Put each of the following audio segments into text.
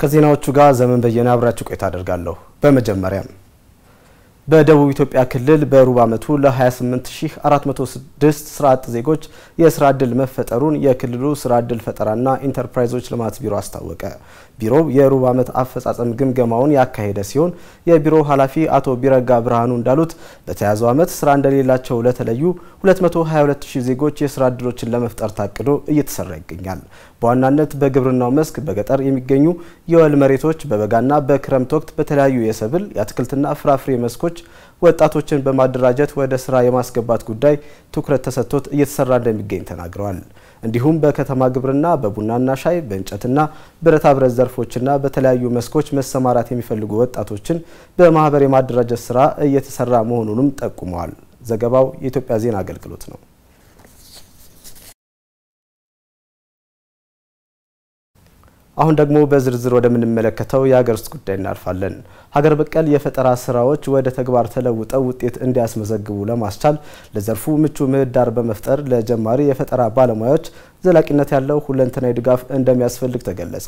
ከዜናዎቹ ጋር ዘመን በየነ አብራችሁ ቆይታ አደርጋለሁ። በመጀመሪያም በደቡብ ኢትዮጵያ ክልል በሩብ ዓመቱ ለ28406 ስራ አጥ ዜጎች የስራ ዕድል መፈጠሩን የክልሉ ስራ ዕድል ፈጠራና ኢንተርፕራይዞች ልማት ቢሮ አስታወቀ። ቢሮው የሩብ ዓመት አፈጻጸም ግምገማውን ያካሄደ ሲሆን የቢሮው ኃላፊ አቶ ቢረጋ ብርሃኑ እንዳሉት በተያዘው ዓመት ስራ እንደሌላቸው ለተለዩ 222000 ዜጎች የስራ እድሎችን ለመፍጠር ታቅዶ እየተሰራ ይገኛል። በዋናነት በግብርናው መስክ በገጠር የሚገኙ የወል መሬቶች በበጋና በክረምት ወቅት በተለያዩ የሰብል የአትክልትና ፍራፍሬ መስኮች ወጣቶችን በማደራጀት ወደ ስራ የማስገባት ጉዳይ ትኩረት ተሰጥቶት እየተሰራ እንደሚገኝ ተናግረዋል። እንዲሁም በከተማ ግብርና በቡናና ሻይ በእንጨትና ብረታ ብረት ዘርፎችና በተለያዩ መስኮች መሰማራት የሚፈልጉ ወጣቶችን በማህበር የማደራጀት ስራ እየተሰራ መሆኑንም ጠቁመዋል። ዘገባው የኢትዮጵያ ዜና አገልግሎት ነው። አሁን ደግሞ በዝርዝር ወደምንመለከተው የሀገር ውስጥ ጉዳይ እናልፋለን። ሀገር በቀል የፈጠራ ስራዎች ወደ ተግባር ተለውጠው ውጤት እንዲያስመዘግቡ ለማስቻል ለዘርፉ ምቹ ምህዳር በመፍጠር ለጀማሪ የፈጠራ ባለሙያዎች ዘላቂነት ያለው ሁለንተናዊ ድጋፍ እንደሚያስፈልግ ተገለጸ።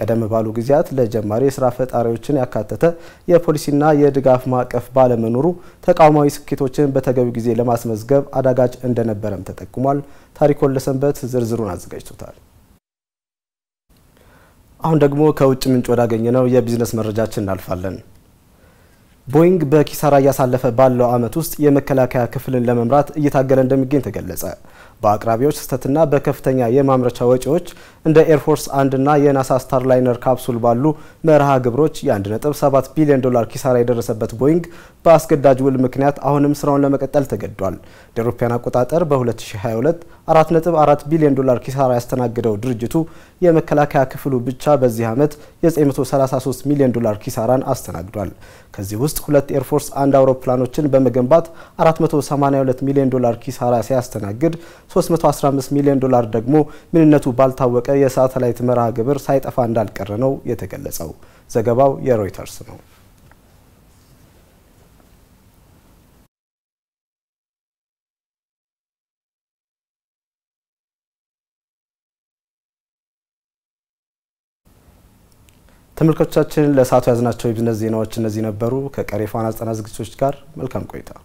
ቀደም ባሉ ጊዜያት ለጀማሪ የስራ ፈጣሪዎችን ያካተተ የፖሊሲና የድጋፍ ማዕቀፍ ባለመኖሩ ተቋማዊ ስኬቶችን በተገቢ ጊዜ ለማስመዝገብ አዳጋች እንደነበረም ተጠቁሟል። ታሪኮን ለሰንበት ዝርዝሩን አዘጋጅቶታል። አሁን ደግሞ ከውጭ ምንጭ ወዳገኘነው የቢዝነስ መረጃችን እናልፋለን። ቦይንግ በኪሳራ እያሳለፈ ባለው ዓመት ውስጥ የመከላከያ ክፍልን ለመምራት እየታገለ እንደሚገኝ ተገለጸ። በአቅራቢዎች ስህተትና በከፍተኛ የማምረቻ ወጪዎች እንደ ኤርፎርስ አንድና የናሳ ስታርላይነር ካፕሱል ባሉ መርሃ ግብሮች የ1.7 ቢሊዮን ዶላር ኪሳራ የደረሰበት ቦይንግ በአስገዳጅ ውል ምክንያት አሁንም ስራውን ለመቀጠል ተገዷል። እንደ አውሮፓውያን አቆጣጠር በ2022 4.4 ቢሊዮን ዶላር ኪሳራ ያስተናገደው ድርጅቱ የመከላከያ ክፍሉ ብቻ በዚህ ዓመት የ933 ሚሊዮን ዶላር ኪሳራን አስተናግዷል። ከዚህ ውስጥ ሁለት ኤርፎርስ አንድ አውሮፕላኖችን በመገንባት 482 ሚሊዮን ዶላር ኪሳራ ሲያስተናግድ 315 ሚሊዮን ዶላር ደግሞ ምንነቱ ባልታወቀ የሳተላይት መርሃ ግብር ሳይጠፋ እንዳልቀረ ነው የተገለጸው። ዘገባው የሮይተርስ ነው። ተመልካቾቻችን ለሰዓቱ ያዝናቸው የቢዝነስ ዜናዎች እነዚህ ነበሩ። ከቀሪ ፋና ዘጠና ዝግጅቶች ጋር መልካም ቆይታ